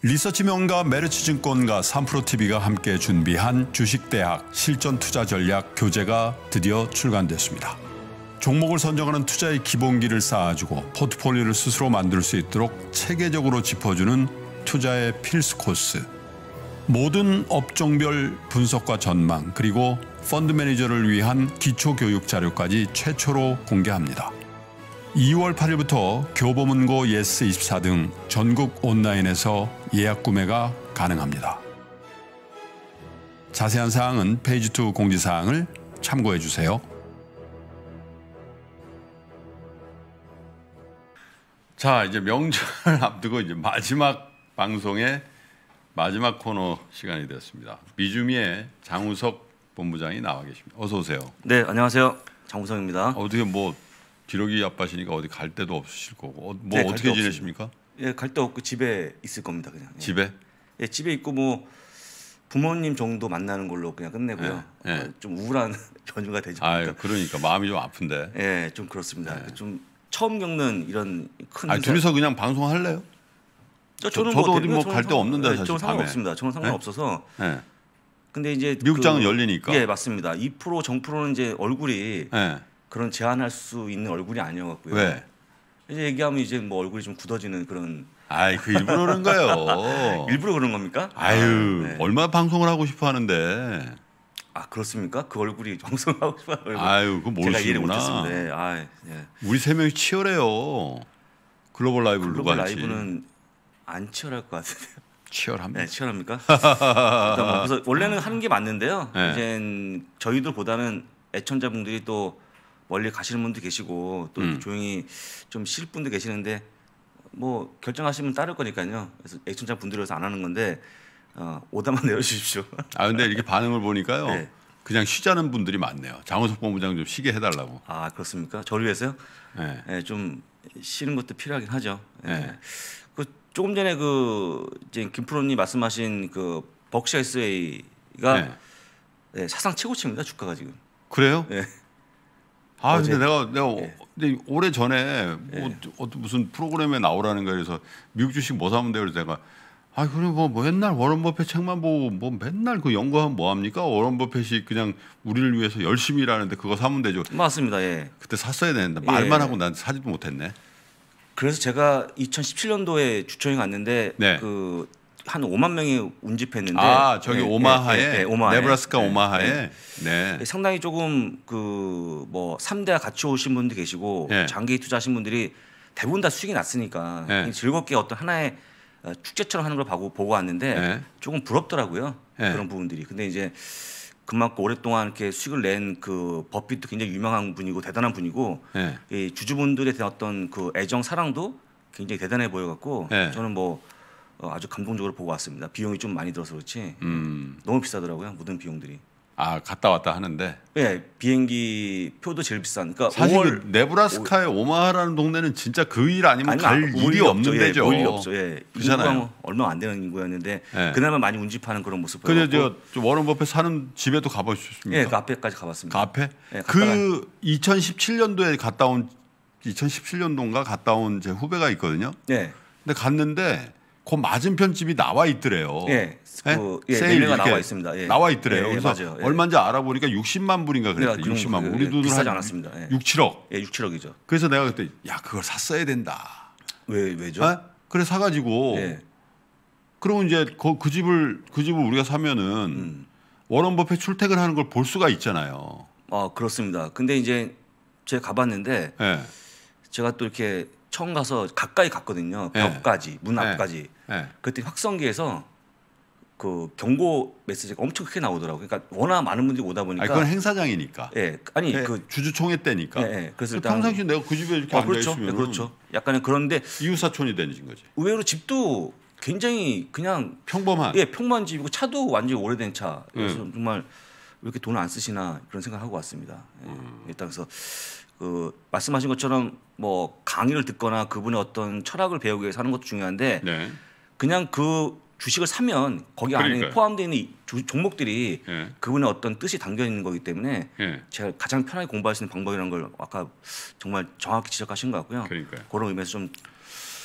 리서치 명가 메르츠 증권과 삼프로 TV가 함께 준비한 주식대학 실전 투자 전략 교재가 드디어 출간됐습니다. 종목을 선정하는 투자의 기본기를 쌓아주고 포트폴리오를 스스로 만들 수 있도록 체계적으로 짚어주는 투자의 필수 코스. 모든 업종별 분석과 전망 그리고 펀드 매니저를 위한 기초 교육 자료까지 최초로 공개합니다. 2월 8일부터 교보문고 예스24 등 전국 온라인에서 예약 구매가 가능합니다. 자세한 사항은 페이지2 공지사항을 참고해 주세요. 자 이제 명절 앞두고 이제 마지막 방송의 마지막 코너 시간이 되었습니다. 비주미의 장우석 본부장이 나와 계십니다. 어서 오세요. 네 안녕하세요 장우석입니다. 어떻게 뭐 기러기 아빠시니까 어디 갈 데도 없으실 거고 어, 뭐 네, 어떻게 지내십니까? 없습니다. 예, 갈 데 없고 집에 있을 겁니다, 그냥. 예. 집에? 예, 집에 있고 뭐 부모님 정도 만나는 걸로 그냥 끝내고요. 예, 예. 어, 좀 우울한 연휴가 되죠. 아, 그러니까. 그러니까 마음이 좀 아픈데. 예, 좀 그렇습니다. 예. 좀 처음 겪는 이런 큰. 아, 둘이서 그냥 방송 할래요? 저, 저는 저, 도 뭐 어디 뭐갈 데 없는데 네, 사실. 저는 상관없습니다. 저는 예? 상관없어서. 예. 근데 이제 미국장은 그, 열리니까. 예, 맞습니다. 2% 정프로는 이제 얼굴이 예. 그런 제한할 수 있는 얼굴이 아니어갖고요. 왜? 이제 얘기하면 이제 뭐 얼굴이 좀 굳어지는 그런. 아이 그 일부러 그런가요? 일부러 그런 겁니까? 아유 아, 네. 얼마나 방송을 하고 싶어 하는데. 아 그렇습니까? 그 얼굴이 방송하고 싶어 얼굴. 아유 그 모르시구나. 제가 이해를 못했습니다. 예, 아, 예, 예. 우리 세 명이 치열해요. 글로벌 라이브를 글로벌 누가 할 라이브는 안 치열할 것 같은데요. 치열합니다. 네, 치열합니까? 그래서 원래는 하는 게 맞는데요. 네. 이젠 저희들보다는 애청자분들이 또 멀리 가시는 분도 계시고 또 음. 조용히 좀 쉴 분도 계시는데 뭐 결정하시면 따를 거니까요. 그래서 애청자 분들이서안 하는 건데 어, 오다만 내려주십시오. 아 근데 이렇게 반응을 보니까요. 네. 그냥 쉬자는 분들이 많네요. 장호석 본부장 좀 쉬게 해달라고. 아 그렇습니까? 저를 위해서요? 네. 네좀 쉬는 것도 필요하긴 하죠. 네. 네. 그 조금 전에 그 이제 김프로님 말씀하신 그 벅시아 SA가 네. 네. 사상 최고치입니다 주가가 지금. 그래요? 네. 아 어제. 근데 내가 내가 네. 근데 오래 전에 뭐 예. 어떤 무슨 프로그램에 나오라는 거에 그래서 미국 주식 뭐 사면 돼요 그래서 내가 아 그래 뭐 맨날 뭐 워런 버핏 책만 보고 뭐 맨날 그 연구하면 뭐 합니까? 워런 버핏이 그냥 우리를 위해서 열심히 일하는데 그거 사면 되죠. 맞습니다. 예. 그때 샀어야 되는데 말만 예. 하고 난 사지도 못했네. 그래서 제가 2017년도에 주총에 갔는데 네. 그한 5만 명이 운집했는데 아 저기 네, 오마하에 네, 오마하에. 네브라스카 오마하에 네. 상당히 조금 그뭐 3대와 같이 오신 분도 계시고 장기 투자하신 분들이 대부분 다 수익이 났으니까 즐겁게 어떤 하나의 어, 축제처럼 하는 걸 보고 보고 왔는데 조금 부럽더라고요 그런 부분들이 근데 이제 그만큼 오랫동안 이렇게 수익을 낸 그 버핏도 굉장히 유명한 분이고 대단한 분이고 이 주주분들에 대한 어떤 그 애정 사랑도 굉장히 대단해 보여갖고 저는 뭐 어, 아주 감동적으로 보고 왔습니다. 비용이 좀 많이 들어서 그렇지 음. 너무 비싸더라고요. 모든 비용들이. 아 갔다 왔다 하는데. 예, 비행기 표도 제일 비싼. 그러니까 사실 5월, 네브라스카의 오... 마하라는 동네는 진짜 그 일 아니면 아니, 갈 일이 없는 예, 데죠. 일 없죠. 예, 그잖아요. 얼마 안 되는 인구였는데 예. 그나마 많이 운집하는 그런 모습 보였고. 저 워런 버핏 사는 집에도 가보셨습니까? 예, 그 앞에까지 가봤습니다. 그 앞에? 예, 그 2017년도에 갔다 온 2017년도인가 갔다 온 제 후배가 있거든요. 예. 근데 갔는데 그 맞은편 집이 나와 있더래요. 예. 예? 그, 예, 네 세일 가 나와 있습니다. 예. 나와 있더래요. 예, 예 그래서 맞아요. 예. 얼마인지 알아보니까 60만 불인가 그랬대. 네, 60만 그 불. 그 우리 돈으지 않았습니다. 6, 7억. 예, 6, 7억이죠. 그래서 내가 그때 야, 그걸 샀어야 된다. 왜 왜죠? 아? 그래 사 가지고 그러면 이제 그, 그, 집을 그 집을 우리가 사면은 음. 워런 버핏 출퇴근하는 걸 볼 수가 있잖아요. 아, 그렇습니다. 근데 이제 제가 가봤는데 제가 또 이렇게 처음 가서 가까이 갔거든요. 예. 벽까지 문 예. 앞까지. 예. 그때 확성기에서 그 경고 메시지가 엄청 크게 나오더라고요. 그러니까 워낙 많은 분들이 오다 보니까 아니, 그건 행사장이니까. 예. 아니 예, 그 주주총회 때니까. 예. 예. 그래서 일단 평상시 내가 그 집에 이렇게 아, 그렇죠. 앉아 있으면 예, 그렇죠. 약간은 그런데 이웃사촌이 되는 거지. 의외로 집도 굉장히 그냥 평범한 예, 평범한 집이고 차도 완전히 오래된 차. 그래서 음. 정말 왜 이렇게 돈을 안 쓰시나 그런 생각을 하고 왔습니다. 예. 음. 일단 그래서 그 말씀하신 것처럼 뭐 강의를 듣거나 그분의 어떤 철학을 배우기 위해서 하는 것도 중요한데 네. 그냥 그 주식을 사면 거기 안에 포함되어 있는 주, 종목들이 예. 그분의 어떤 뜻이 담겨 있는 거기 때문에 예. 제가 가장 편하게 공부할 수 있는 방법이라는 걸 아까 정말 정확히 지적하신 것 같고요. 그러니까요. 그런 의미에서 좀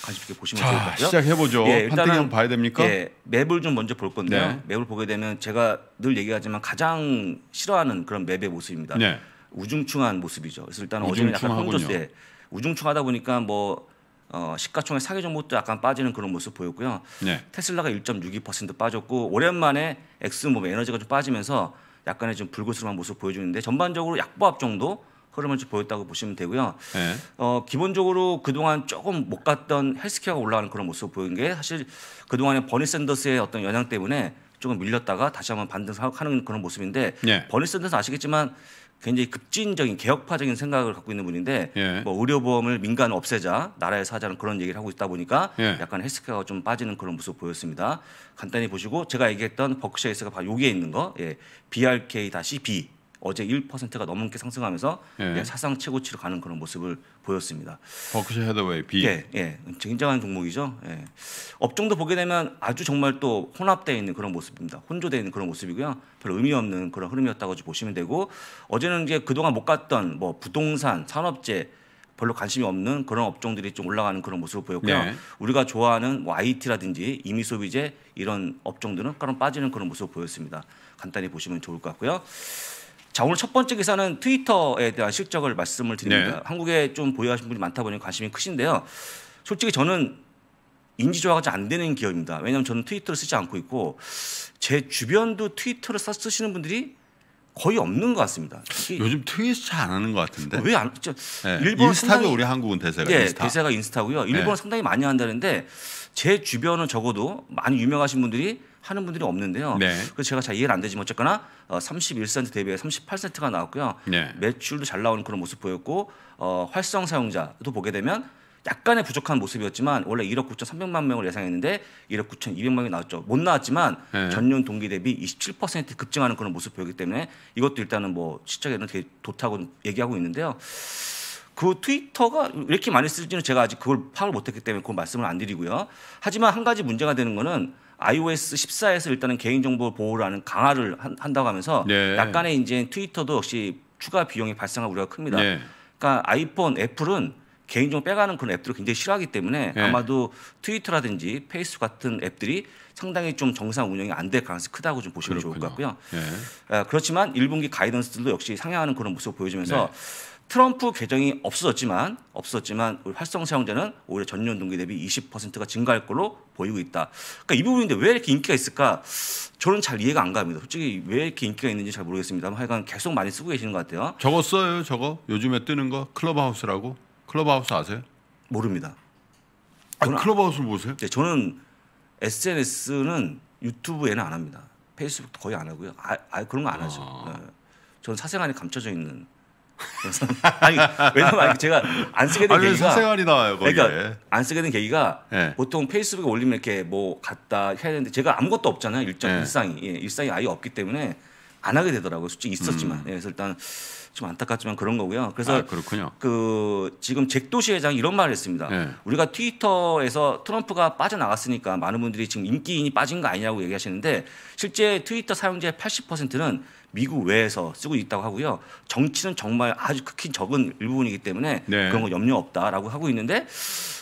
관심 있게 보시면 좋을 것 같고요. 시작해보죠. 예, 일단은 한번 봐야 됩니까? 예, 맵을 좀 먼저 볼 건데요. 네. 맵을 보게 되면 제가 늘 얘기하지만 가장 싫어하는 그런 맵의 모습입니다. 네. 우중충한 모습이죠. 그래서 일단 어제는 약간 혼조세 우중충하다 보니까 뭐 어, 시가총액 사기 정보도 약간 빠지는 그런 모습 보였고요. 네. 테슬라가 1.62% 빠졌고 오랜만에 엑스모빌 에너지가 좀 빠지면서 약간의 좀 불그스름한 모습 보여주는데 전반적으로 약보합 정도 흐름을 좀 보였다고 보시면 되고요. 네. 어, 기본적으로 그동안 조금 못 갔던 헬스케어가 올라가는 그런 모습 보인 게 사실 그동안에 버니 샌더스의 어떤 영향 때문에 조금 밀렸다가 다시 한번 반등하는 그런 모습인데 네. 버니 샌더스 아시겠지만 굉장히 급진적인 개혁파적인 생각을 갖고 있는 분인데 예. 뭐 의료보험을 민간 없애자 나라에서 하자는 그런 얘기를 하고 있다 보니까 예. 약간 헬스케어가 좀 빠지는 그런 모습 보였습니다. 간단히 보시고 제가 얘기했던 버크셔에스가 바로 여기에 있는 거 예. BRK-B 어제 1%가 넘게 상승하면서 예. 사상 최고치로 가는 그런 모습을 보였습니다. 버크셔 헤더웨이 B. 예, 예, 굉장한 종목이죠. 예. 업종도 보게 되면 아주 정말 또 혼합되어 있는 그런 모습입니다. 혼조되어 있는 그런 모습이고요. 별 의미 없는 그런 흐름이었다고 보시면 되고 어제는 이제 그동안 못 갔던 뭐 부동산, 산업재 별로 관심이 없는 그런 업종들이 좀 올라가는 그런 모습을 보였고요. 네. 우리가 좋아하는 뭐 IT라든지 이미 소비재 이런 업종들은 그럼 빠지는 그런 모습을 보였습니다. 간단히 보시면 좋을 것 같고요. 자 오늘 첫 번째 기사는 트위터에 대한 실적을 말씀을 드립니다. 네. 한국에 좀 보유하신 분이 많다 보니 관심이 크신데요. 솔직히 저는 인지조화가 잘안 되는 기업입니다. 왜냐하면 저는 트위터를 쓰지 않고 있고 제 주변도 트위터를 써 쓰시는 분들이 거의 없는 것 같습니다. 요즘 트위터잘 안 하는 것 같은데. 왜 안? 저, 네. 일본 인스타도 우리 한국은 대세가 네, 인스타. 대세가 인스타고요. 일본은 네. 상당히 많이 한다는데 제 주변은 적어도 많이 유명하신 분들이 하는 분들이 없는데요. 네. 그래서 제가 잘 이해가 안 되지만 어쨌거나 어, 31센트 대비해 38센트가 나왔고요. 네. 매출도 잘 나오는 그런 모습 보였고 어, 활성 사용자도 보게 되면 약간의 부족한 모습이었지만 원래 1억 9,300만 명을 예상했는데 1억 9,200만 명이 나왔죠. 못 나왔지만 네. 전년 동기 대비 27% 급증하는 그런 모습 보였기 때문에 이것도 일단은 뭐 시적에는 되게 좋다고 얘기하고 있는데요. 그 트위터가 이렇게 많이 쓸지는 제가 아직 그걸 파악을 못했기 때문에 그 말씀을 안 드리고요. 하지만 한 가지 문제가 되는 거는 iOS 14에서 일단은 개인정보 보호라는 강화를 한, 다고 하면서 네. 약간의 이제 트위터도 역시 추가 비용이 발생할 우려가 큽니다. 네. 그러니까 아이폰, 애플은 개인정보 빼가는 그런 앱들을 굉장히 싫어하기 때문에 네. 아마도 트위터라든지 페이스 같은 앱들이 상당히 좀 정상 운영이 안 될 가능성이 크다고 좀 보시면 그렇군요. 좋을 것 같고요. 네. 아, 그렇지만 1분기 가이던스들도 역시 상향하는 그런 모습을 보여주면서 네. 트럼프 개정이 없어졌지만 없어졌지만 우리 활성 사용자는 오히려 전년 동기 대비 20%가 증가할 걸로 보이고 있다. 그러니까 이 부분인데 왜 이렇게 인기가 있을까? 저는 잘 이해가 안 갑니다. 솔직히 왜 이렇게 인기가 있는지 잘 모르겠습니다만 하여간 계속 많이 쓰고 계시는 것 같아요. 저거 써요, 저거 요즘에 뜨는 거 클럽하우스라고 클럽하우스 아세요? 모릅니다. 아, 클럽하우스 보세요? 네, 저는 SNS는 유튜브에는 안 합니다. 페이스북도 거의 안 하고요. 아, 아 그런 거 안 하죠. 아. 네. 저는 사생활이 감춰져 있는 아니 왜냐면 제가 안 쓰게 된 아니, 계기가 생활이다 거기에. 그러니까 안 쓰게 된 계기가 네. 보통 페이스북에 올리면 이렇게 뭐 갔다 해야 되는데 제가 아무것도 없잖아요 일정 네. 일상이 예, 일상이 아예 없기 때문에 안 하게 되더라고요 솔직히 있었지만 음. 예, 그래서 일단 좀 안타깝지만 그런 거고요. 그래서 아, 그렇군요. 그 지금 잭도시 회장이 런 말을 했습니다. 네. 우리가 트위터에서 트럼프가 빠져나갔으니까 많은 분들이 지금 인기인이 빠진 거 아니냐고 얘기하시는데 실제 트위터 사용자의 80%는 미국 외에서 쓰고 있다고 하고요. 정치는 정말 아주 극히 적은 일부분이기 때문에 네. 그런 거 염려 없다라고 하고 있는데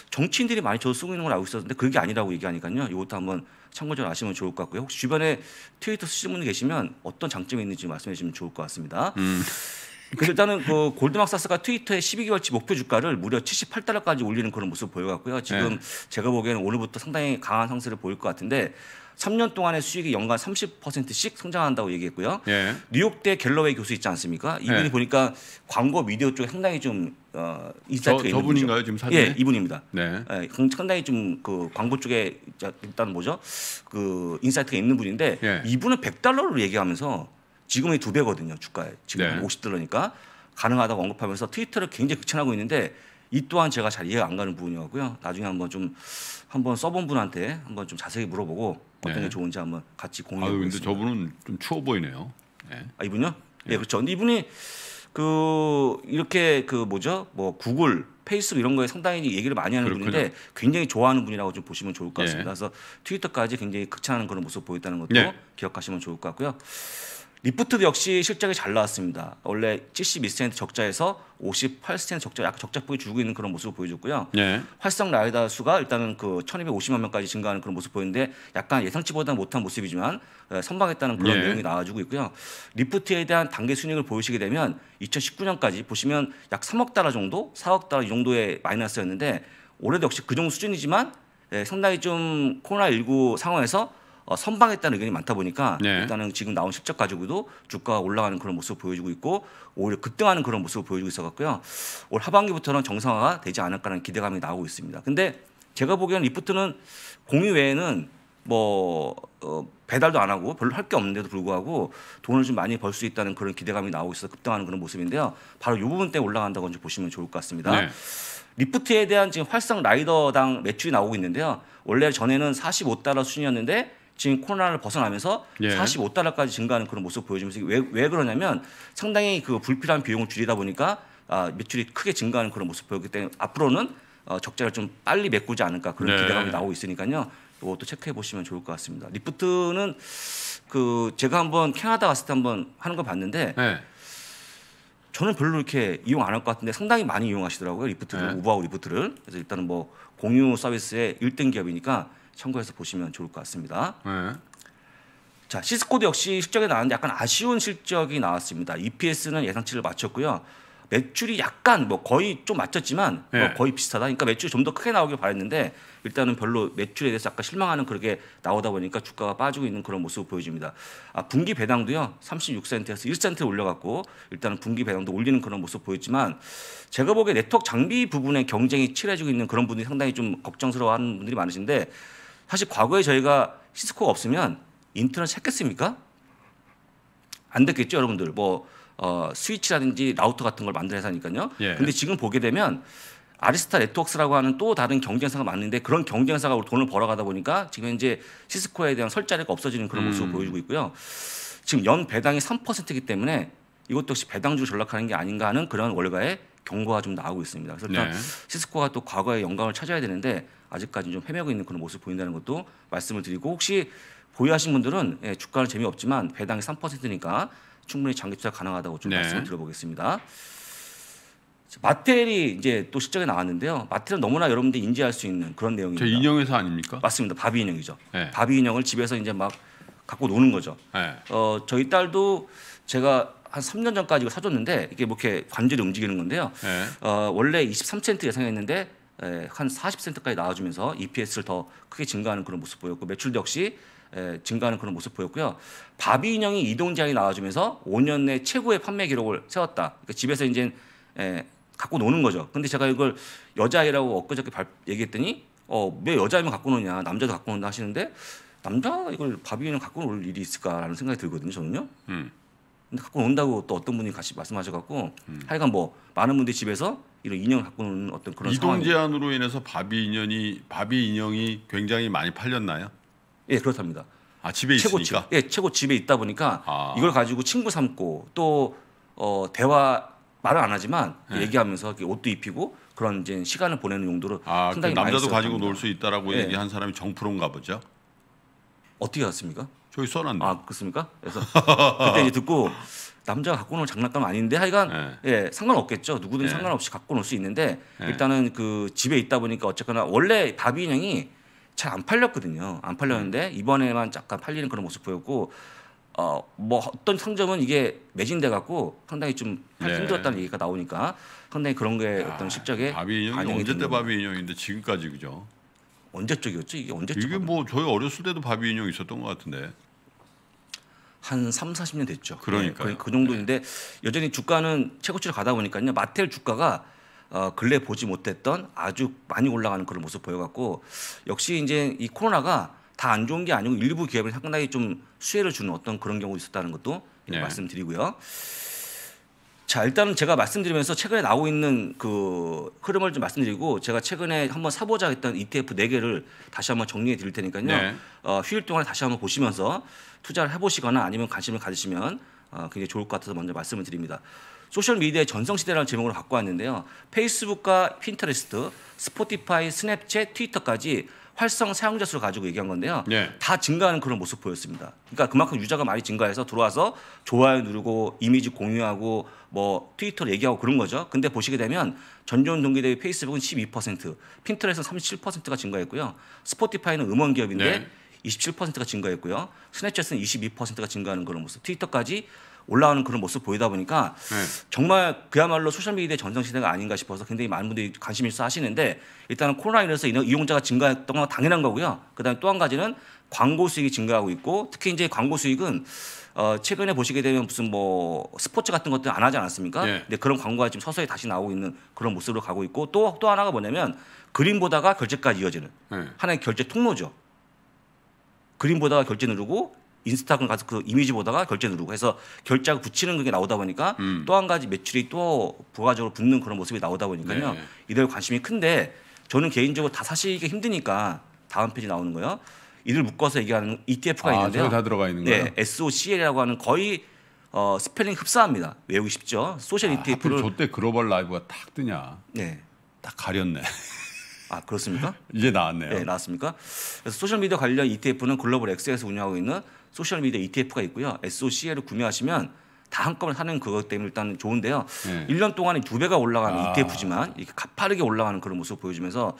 정치인들이 많이 저도 쓰고 있는 걸 알고 있었는데 그게 아니라고 얘기하니까요. 이것도 한번 참고적으로 아시면 좋을 것 같고요. 혹시 주변에 트위터 쓰시는 분 계시면 어떤 장점이 있는지 말씀해 주시면 좋을 것 같습니다. 음. 그래서 일단은 그골드막사스가 트위터에 12개월치 목표 주가를 무려 78달러까지 올리는 그런 모습 을 보여갖고요. 지금 네. 제가 보기에는 오늘부터 상당히 강한 상승을 보일 것 같은데 3년 동안의 수익이 연간 30%씩 성장한다고 얘기했고요. 예. 뉴욕대 갤러웨이 교수 있지 않습니까? 이분이 예. 보니까 광고 미디어 쪽에 상당히 좀 어, 인사이트가 있는 분인가요분죠 지금 사진? 예, 이분입니다. 네. 예, 상당히 좀 그 광고 쪽에 일단 뭐죠? 그 인사이트가 있는 분인데 예. 이분은 100달러를 얘기하면서 지금의 두 배거든요. 주가에. 지금 네. 50달러니까 가능하다고 언급하면서 트위터를 굉장히 극찬하고 있는데 이 또한 제가 잘 이해가 안 가는 부분이었고요. 나중에 한번 좀 한번 써본 분한테 한번 좀 자세히 물어보고 어떤 네. 게 좋은지 한번 같이 공유해 보겠습니다. 근데 저분은 좀 추워 보이네요. 네. 아 이분요? 네. 네 그렇죠. 근데 이분이 그 이렇게 그 뭐죠? 뭐 구글, 페이스북 이런 거에 상당히 얘기를 많이 하는 그렇군요. 분인데 굉장히 좋아하는 분이라고 좀 보시면 좋을 것 예. 같습니다. 네. 그래서 트위터까지 굉장히 극찬하는 그런 모습 보였다는 것도 네. 기억하시면 좋을 것 같고요. 리프트 역시 실적이 잘 나왔습니다. 원래 72%센트 적자에서 58%센트 적자, 약 적자폭이 줄고 있는 그런 모습을 보여줬고요. 네. 활성 라이더 수가 일단은 그 1,250만 명까지 증가하는 그런 모습 보이는데 약간 예상치보다 못한 모습이지만 예, 선방했다는 그런 네. 내용이 나와주고 있고요. 리프트에 대한 단계 순익을 보이시게 되면 2019년까지 보시면 약 3억 달러 정도, 4억 달러 정도의 마이너스였는데 올해도 역시 그 정도 수준이지만 예, 상당히 좀 코로나19 상황에서 어, 선방했다는 의견이 많다 보니까 네. 일단은 지금 나온 실적 가지고도 주가가 올라가는 그런 모습을 보여주고 있고 오히려 급등하는 그런 모습을 보여주고 있어갖고요. 올 하반기부터는 정상화가 되지 않을까라는 기대감이 나오고 있습니다. 근데 제가 보기에는 리프트는 공유 외에는 뭐 어, 배달도 안 하고 별로 할 게 없는데도 불구하고 돈을 좀 많이 벌 수 있다는 그런 기대감이 나오고 있어 급등하는 그런 모습인데요. 바로 이 부분 때문에 올라간다고 이 보시면 좋을 것 같습니다. 네. 리프트에 대한 지금 활성 라이더당 매출이 나오고 있는데요. 원래 전에는 45달러 수준이었는데 지금 코로나를 벗어나면서 예. 45달러까지 증가하는 그런 모습 보여주면서 왜, 왜 그러냐면 상당히 그 불필요한 비용을 줄이다 보니까 아, 매출이 크게 증가하는 그런 모습 보였기 때문에 앞으로는 어, 적자를 좀 빨리 메꾸지 않을까 그런 네. 기대감이 나오고 있으니까요. 이것도 체크해 보시면 좋을 것 같습니다. 리프트는 그 제가 한번 캐나다 갔을 때 한번 하는 거 봤는데 네. 저는 별로 이렇게 이용 안 할 것 같은데 상당히 많이 이용하시더라고요. 리프트를, 네. 우버하고 리프트를. 그래서 일단은 뭐 공유 서비스의 1등 기업이니까 참고해서 보시면 좋을 것 같습니다. 네. 자, 시스코도 역시 실적이 나왔는데 약간 아쉬운 실적이 나왔습니다. EPS는 예상치를 맞췄고요. 매출이 약간 뭐 거의 좀 맞췄지만 뭐 네. 뭐 거의 비슷하다. 그러니까 매출이 좀 더 크게 나오길 바랬는데 일단은 별로 매출에 대해서 아까 실망하는 그렇게 나오다 보니까 주가가 빠지고 있는 그런 모습을 보여줍니다. 아, 분기 배당도요. 36센트에서 1센트 올려갖고 일단은 분기 배당도 올리는 그런 모습 보였지만 제가 보기에 네트워크 장비 부분에 경쟁이 치열해지고 있는 그런 분들이 상당히 좀 걱정스러워하는 분들이 많으신데 사실 과거에 저희가 시스코가 없으면 인터넷 했겠습니까? 안 됐겠죠, 여러분들. 뭐 어, 스위치라든지 라우터 같은 걸 만든 회사니까요. 예. 근데 지금 보게 되면 아리스타 네트웍스라고 하는 또 다른 경쟁사가 많은데 그런 경쟁사가 돈을 벌어가다 보니까 지금 현재 시스코에 대한 설 자리가 없어지는 그런 모습을 음. 보여주고 있고요. 지금 연 배당이 3%이기 때문에 이것 도 역시 배당주로 전락하는 게 아닌가 하는 그런 월가의 경고가 좀 나오고 있습니다. 그래서 일단 네. 시스코가 또 과거의 영광을 찾아야 되는데 아직까지 는좀 헤매고 있는 그런 모습 을 보인다는 것도 말씀을 드리고 혹시 보유하신 분들은 예, 주가는 재미없지만 배당이 3%니까 충분히 장기 투자 가능하다고 좀 네. 말씀을 드려보겠습니다. 마텔이 이제 또 실적에 나왔는데요. 마텔은 너무나 여러분들이 인지할 수 있는 그런 내용입니다. 저 인형 회사 아닙니까? 맞습니다. 바비 인형이죠. 네. 바비 인형을 집에서 이제 막 갖고 노는 거죠. 네. 어, 저희 딸도 제가 한 3년 전까지 사줬는데 이게 뭐 이렇게 관절이 움직이는 건데요. 네. 어, 원래 23센트 예상했는데 에, 예, 한 40센트까지 나와주면서 EPS를 더 크게 증가하는 그런 모습 보였고 매출도 역시 예, 증가하는 그런 모습 보였고요. 바비 인형이 이동 장이 나와주면서 5년 내 최고의 판매 기록을 세웠다. 그러니까 집에서 이제 예, 갖고 노는 거죠. 근데 제가 이걸 여자아이라고 엊그저께 발, 얘기했더니 어왜 여자아이만 갖고 노냐 남자도 갖고 노냐 하시는데 남자 이걸 바비 인형 갖고 놀 일이 있을까라는 생각이 들거든요. 저는요. 음. 근데 갖고 논다고또 어떤 분이 같이 말씀하셔갖고 음. 하여간 뭐 많은 분들이 집에서 이런 인형 갖고 노는 어떤 그런 이동 제한으로 인해서 바비 인형이 바비 인형이 굉장히 많이 팔렸나요? 예, 그렇답니다. 아, 집에 최고 있으니까. 집, 예, 최고 집에 있다 보니까 아. 이걸 가지고 친구 삼고 또 어, 대화 말을 안 하지만 예. 얘기하면서 옷도 입히고 그런 이제 시간을 보내는 용도로 아, 그 상당히 그 남자도 가지고 놀 수 있다라고 예. 얘기한 사람이 정프로인가 보죠. 어떻게 갔습니까 저기 써놨네. 아 그렇습니까? 그래서 그때 이제 듣고 남자가 갖고 놀 장난감 아닌데 하여간 예, 예 상관없겠죠. 누구든 예. 상관없이 갖고 놀 수 있는데 예. 일단은 그 집에 있다 보니까 어쨌거나 원래 바비 인형이 잘안 팔렸거든요. 안 팔렸는데 음. 이번에만 잠깐 팔리는 그런 모습 보였고 어 뭐 어떤 상점은 이게 매진돼 갖고 상당히 좀 네. 힘들었다는 얘기가 나오니까 상당히 그런 게 야, 어떤 실적에 바비 인형이 언제 때 바비 인형인데 지금까지 그죠? 언제 쪽이었죠? 이게 언제 이게 뭐 저희 어렸을 때도 바비 인형 있었던 것 같은데 한 3, 40년 됐죠. 그러니까 네, 그, 그, 정도인데 네. 여전히 주가는 최고치를 가다 보니까요. 마텔 주가가 어, 근래 보지 못했던 아주 많이 올라가는 그런 모습 보여갖고 역시 이제 이 코로나가 다 안 좋은 게 아니고 일부 기업에 상당히 좀 수혜를 주는 어떤 그런 경우도 있었다는 것도 네. 말씀드리고요. 자 일단은 제가 말씀드리면서 최근에 나오고 있는 그 흐름을 좀 말씀드리고 제가 최근에 한번 사보자 했던 ETF 네 개를 다시 한번 정리해 드릴 테니까요. 네. 어, 휴일 동안 다시 한번 보시면서 투자를 해보시거나 아니면 관심을 가지시면 어, 굉장히 좋을 것 같아서 먼저 말씀을 드립니다. 소셜미디어의 전성시대라는 제목으로 갖고 왔는데요. 페이스북과 핀터레스트, 스포티파이, 스냅챗, 트위터까지 활성 사용자 수를 가지고 얘기한 건데요. 네. 다 증가하는 그런 모습 보였습니다. 그러니까 그만큼 유저가 많이 증가해서 들어와서 좋아요 누르고 이미지 공유하고 뭐 트위터 얘기하고 그런 거죠. 근데 보시게 되면 전년 동기 대비 페이스북은 12%, 핀터레스트는 37%가 증가했고요. 스포티파이는 음원 기업인데 네. 27%가 증가했고요. 스냅챗은 22%가 증가하는 그런 모습, 트위터까지 올라오는 그런 모습 보이다 보니까 네. 정말 그야말로 소셜미디어의 전성시대가 아닌가 싶어서 굉장히 많은 분들이 관심 있어 하시는데 일단은 코로나인에서 이용자가 증가했던 건 당연한 거고요. 그다음에 또 한 가지는 광고 수익이 증가하고 있고 특히 이제 광고 수익은 어, 최근에 보시게 되면 무슨 뭐 스포츠 같은 것들 안 하지 않았습니까? 네. 근데 그런 광고가 지금 서서히 다시 나오고 있는 그런 모습으로 가고 있고 또 또 하나가 뭐냐면 그림보다가 결제까지 이어지는 네. 하나의 결제 통로죠. 그림 보다가 결제 누르고 인스타그램 가서 그 이미지 보다가 결제 누르고 해서 결제하고 붙이는 그게 나오다 보니까 음. 또한 가지 매출이 또 부가적으로 붙는 그런 모습이 나오다 보니까요. 네. 이들 관심이 큰데 저는 개인적으로 다 사시기 힘드니까 다음 페이지 나오는 거예요. 이들 묶어서 얘기하는 ETF가 아, 있는데요. 다 들어가 있는 네, 거예요. 네, SOCL이라고 하는 거의 어, 스펠링 흡사합니다. 외우기 쉽죠. 소셜 아, ETF를 저때 글로벌 라이브가 딱 뜨냐. 네. 딱 가렸네. 아 그렇습니까? 이제 나왔네요. 네, 나왔습니까? 그래서 소셜 미디어 관련 ETF는 글로벌 엑스에서 운영하고 있는 소셜 미디어 ETF가 있고요. SOCL을 구매하시면 다 한꺼번에 사는 그것 때문에 일단 좋은데요. 네. 1년 동안에 두 배가 올라가는 아. ETF지만 이렇게 가파르게 올라가는 그런 모습을 보여주면서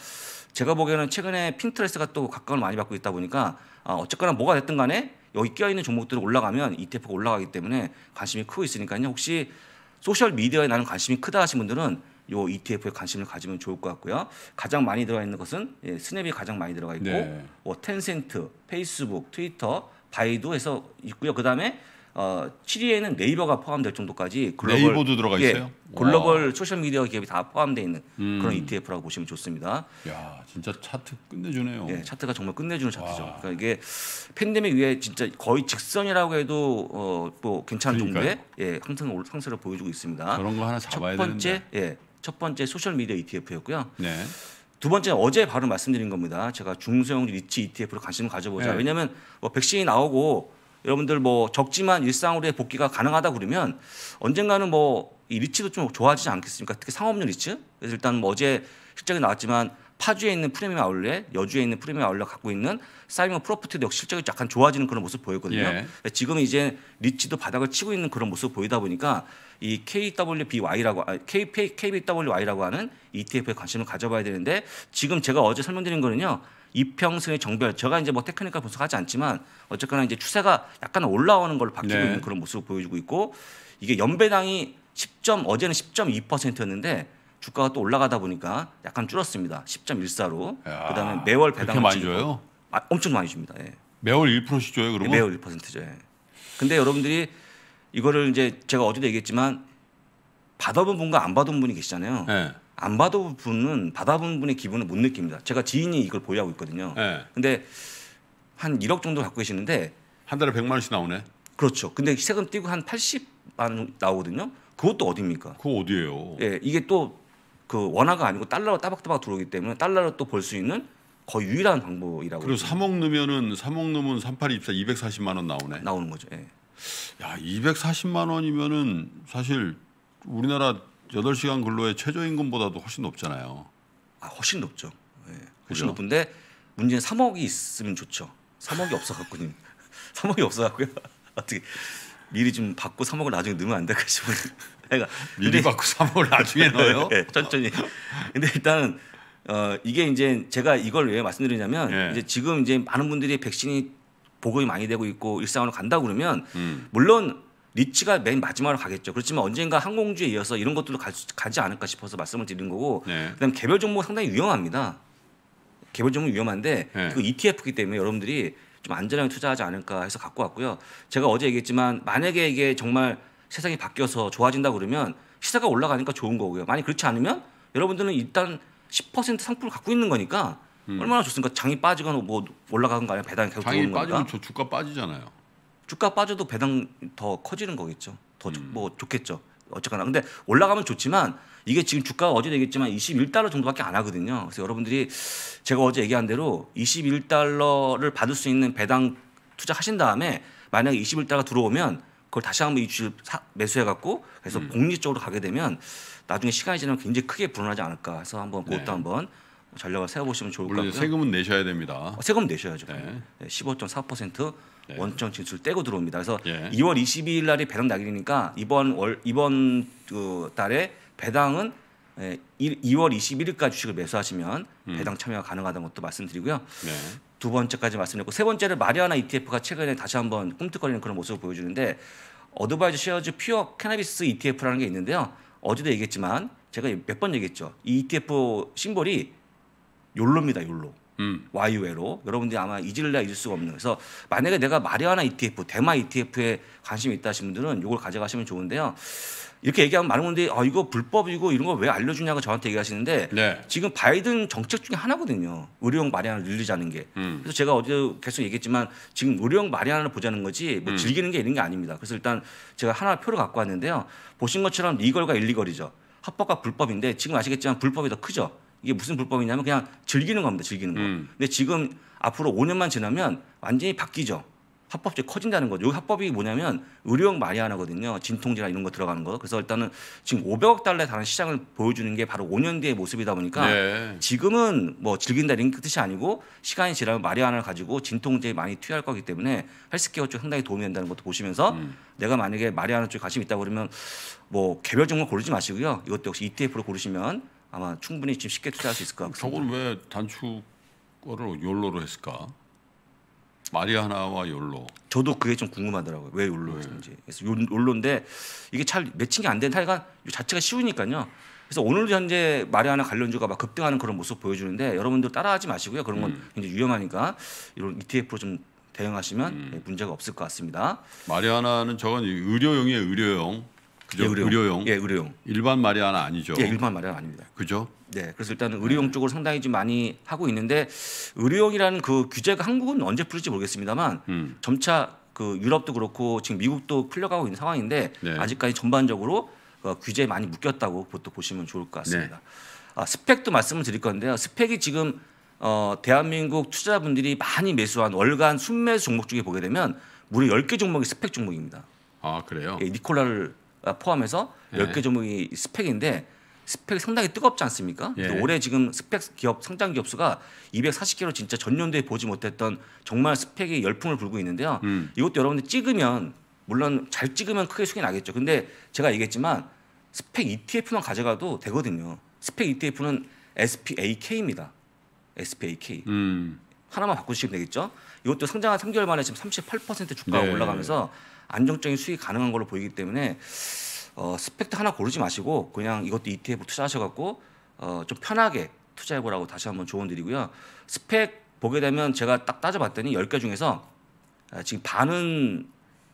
제가 보기에는 최근에 핀트레스가 또 각광을 많이 받고 있다 보니까 아, 어쨌거나 뭐가 됐든 간에 여기 껴 있는 종목들이 올라가면 ETF가 올라가기 때문에 관심이 크고 있으니까요. 혹시 소셜 미디어에 나는 관심이 크다 하신 분들은 요 ETF에 관심을 가지면 좋을 것 같고요. 가장 많이 들어가 있는 것은 예, 스냅이 가장 많이 들어가 있고 네. 뭐 텐센트, 페이스북, 트위터, 바이두 해서 있고요. 그다음에 어, 7위에는 네이버가 포함될 정도까지 글로벌 네이버도 들어가 예, 있어요. 예, 글로벌 와. 소셜 미디어 기업이 다 포함되어 있는 음. 그런 ETF라고 보시면 좋습니다. 야, 진짜 차트 끝내주네요. 예, 차트가 정말 끝내주는 차트죠. 와. 그러니까 이게 팬데믹 위에 진짜 거의 직선이라고 해도 어, 뭐 괜찮은 그러니까요. 정도의 예, 상승 상승을 보여주고 있습니다. 그런 거 하나 잡아야 되는데. 첫 번째, 되는데. 예, 첫 번째 소셜미디어 ETF였고요. 네. 두 번째 어제 바로 말씀드린 겁니다. 제가 중소형 리치 ETF로 관심을 가져보자. 네. 왜냐하면 뭐 백신이 나오고 여러분들 뭐 적지만 일상으로의 복귀가 가능하다 그러면 언젠가는 뭐 이 리치도 좀 좋아지지 않겠습니까? 특히 상업용 리치. 그래서 일단 뭐 어제 실적이 나왔지만 파주에 있는 프리미엄 아울렛, 여주에 있는 프리미엄 아울렛 갖고 있는 사이버 프로퍼티도 역시 실적이 약간 좋아지는 그런 모습 보였거든요. 예. 그러니까 지금 이제 리치도 바닥을 치고 있는 그런 모습 보이다 보니까 이 KWBY라고 k KWY라고 아, 하는 ETF에 관심을 가져봐야 되는데 지금 제가 어제 설명드린 거는요. 이평선의 정별 제가 이제 뭐 테크니컬 분석하지 않지만 어쨌거나 이제 추세가 약간 올라오는 걸로 바뀌고 네. 있는 그런 모습을 보여주고 있고 이게 연배당이 10점 어제는 10.2%였는데 주가가 또 올라가다 보니까 약간 줄었습니다. 10.14로. 그다음에 매월 배당을 많이 줘요? 아, 엄청 많이 줍니다. 예. 매월 1%씩 줘요, 예, 그러면? 예, 매월 1%죠. 예. 근데 여러분들이 이거를 이제 제가 어제도 얘기했지만 받아본 분과 안 받은 분이 계시잖아요. 예. 안 받아본 분은 받아본 분의 기분을 못 느낍니다. 제가 지인이 이걸 보유하고 있거든요. 예. 근데 한 1억 정도 갖고 계시는데 한 달에 100만 원씩 나오네. 그렇죠. 근데 세금 떼고 한 80만 원 나오거든요. 그것도 어디입니까? 그거 어디예요? 예, 이게 또그 원화가 아니고 달러로 따박따박 들어오기 때문에 달러로 또 볼 수 있는 거의 유일한 방법이라고. 그리고 3억 넣으면은 3억 넣으면 3824 240만 원 나오네. 나오는 거죠. 예. 야, 240만 원이면은 사실 우리나라 8시간 근로의 최저 임금보다도 훨씬 높잖아요. 아, 훨씬 높죠. 예. 훨씬 그죠 높은데 문제는 3억이 있으면 좋죠. 3억이 없어 갖고는 3억이 없어 갖고요. 어떻게 미리 좀 받고 3억을 나중에 넣으면 안 될까 싶어요. 그러니까 미리 근데, 받고 3월 나중에 네, 넣어요. 네, 천천히. 근데 일단은 어 이게 이제 제가 이걸 왜 말씀드리냐면 네. 이제 지금 이제 많은 분들이 백신이 보급이 많이 되고 있고 일상으로 간다 고 그러면 음. 물론 리치가 맨 마지막으로 가겠죠. 그렇지만 언젠가 항공주에 이어서 이런 것들도 가, 가지 않을까 싶어서 말씀을 드린 거고 네. 그다음 개별 정보 상당히 위험합니다. 개별 정보 위험한데 네. 예. 그 ETF기 때문에 여러분들이 좀 안전하게 투자하지 않을까 해서 갖고 왔고요. 제가 어제 얘기했지만 만약에 이게 정말 세상이 바뀌어서 좋아진다 고 그러면 시세가 올라가니까 좋은 거고요. 만약 그렇지 않으면 여러분들은 일단 10% 상품을 갖고 있는 거니까 음. 얼마나 좋습니까? 장이 빠지거나 뭐 올라가는 거 아니야 배당이 계속 장이 들어오는 거니까. 장이 빠지면 주가 빠지잖아요. 주가 빠져도 배당 더 커지는 거겠죠. 더뭐 음. 뭐 좋겠죠. 어쨌거나 근데 올라가면 좋지만 이게 지금 주가가 어제 얘기했지만 21달러 정도밖에 안 하거든요. 그래서 여러분들이 제가 어제 얘기한 대로 21달러를 받을 수 있는 배당 투자하신 다음에 만약에 21달러 들어오면 그걸 다시 한번 이 주를 매수해갖고 그래서 음. 복리 쪽으로 가게 되면 나중에 시간이 지나면 굉장히 크게 불안하지 않을까 해서 한번 그것도 네. 한번 전략을 세워보시면 좋을 것 같고요. 세금은 내셔야 됩니다. 어, 세금 내셔야죠. 네. 15.4% 네. 원점 진술 를 떼고 들어옵니다. 그래서 예. 2월 22일 날이 배당 날이니까 이번 월 이번 그 달에 배당은 2월 예, 21일까지 주식을 매수하시면 음. 배당 참여가 가능하다는 것도 말씀드리고요. 네. 두 번째까지 말씀드렸고 세 번째는 마리아나 ETF가 최근에 다시 한번 꿈틀거리는 그런 모습을 보여주는데 어드바이저 쉐어즈 퓨어 캐나비스 ETF라는 게 있는데요. 어제도 얘기했지만 제가 몇 번 얘기했죠. 이 ETF 심볼이 욜로입니다. 욜로. 음. YU에로 여러분들이 아마 잊을래야 잊을 수가 없는 그래서 만약에 내가 마리아나 ETF, 대마 ETF에 관심이 있다 하신 분들은 이걸 가져가시면 좋은데요. 이렇게 얘기하면 많은 분들이 아 이거 불법이고 이런 걸 왜 알려주냐고 저한테 얘기하시는데 네. 지금 바이든 정책 중에 하나거든요. 의료용 마리아나를 늘리자는 게. 음. 그래서 제가 어제 계속 얘기했지만 지금 의료용 마리아나를 보자는 거지 뭐 음. 즐기는 게 있는 게 아닙니다. 그래서 일단 제가 하나 표를 갖고 왔는데요. 보신 것처럼 리걸과 일리걸이죠. 합법과 불법인데 지금 아시겠지만 불법이 더 크죠. 이게 무슨 불법이냐면 그냥 즐기는 겁니다. 즐기는 거. 음. 근데 지금 앞으로 5년만 지나면 완전히 바뀌죠. 합법제 커진다는 거죠. 여기 합법이 뭐냐면 의료용 마리아나거든요. 진통제나 이런 거 들어가는 거. 그래서 일단은 지금 500억 달러에 달하는 시장을 보여주는 게 바로 5년 뒤의 모습이다 보니까 네. 지금은 뭐 즐긴다 이런 그 뜻이 아니고 시간이 지나면 마리아나를 가지고 진통제 많이 투여할 거기 때문에 헬스케어 쪽 상당히 도움이 된다는 것도 보시면서 음. 내가 만약에 마리아나 쪽에 관심이 있다 고 그러면 뭐 개별 종목 고르지 마시고요. 이것도 역시 ETF로 고르시면 아마 충분히 지금 쉽게 투자할 수 있을 것 같습니다. 저걸 왜 단축거를 욜로로 했을까? 마리아나와 욜로. 저도 그게 좀 궁금하더라고요. 왜 욜로였는지. 네. 그래서 욜로인데 이게 잘 매칭이 안 되는 타이가 자체가 쉬우니까요. 그래서 오늘 현재 마리아나 관련주가 막 급등하는 그런 모습 보여주는데 여러분들 따라하지 마시고요. 그런 건 음. 굉장히 위험하니까 이런 ETF로 좀 대응하시면 음. 네, 문제가 없을 것 같습니다. 마리아나는 저건 의료용이에요. 의료용. 그죠? 예, 의료용. 예, 의료용. 일반 마리아나 아니죠. 예, 일반 마리아나 아닙니다. 그죠? 네, 그래서 일단 의료용 네. 쪽으로 상당히 좀 많이 하고 있는데 의료용이라는 그 규제가 한국은 언제 풀릴지 모르겠습니다만 음. 점차 그 유럽도 그렇고 지금 미국도 풀려가고 있는 상황인데 네. 아직까지 전반적으로 어, 규제에 많이 묶였다고 보통 보시면 좋을 것 같습니다. 네. 아, 스펙도 말씀을 드릴 건데요. 스펙이 지금 어, 대한민국 투자자분들이 많이 매수한 월간 순매수 종목 중에 보게 되면 무려 열 개 종목이 스펙 종목입니다. 아 그래요? 예, 니콜라를 아, 포함해서 예. 10개 종목이 스펙인데 스펙 이 상당히 뜨겁지 않습니까? 예. 올해 지금 스펙 기업 상장 기업 수가 240개로 진짜 전년도에 보지 못했던 정말 스펙의 열풍을 불고 있는데요. 음. 이것도 여러분들 찍으면 물론 잘 찍으면 크게 수익이 나겠죠. 근데 제가 얘기했지만 스펙 ETF만 가져가도 되거든요. 스펙 ETF는 SPAK입니다. SPAK. 음. 하나만 바꾸시면 되겠죠. 이것도 상장한 3개월 만에 지금 38% 주가가 네. 올라가면서 안정적인 수익 이 가능한 걸로 보이기 때문에 어, 스펙트 하나 고르지 마시고 그냥 이것도 ETF 투자하셔갖고 어, 좀 편하게 투자해보라고 다시 한번 조언 드리고요. 스펙 보게 되면 제가 딱 따져봤더니 10개 중에서 아, 지금 반은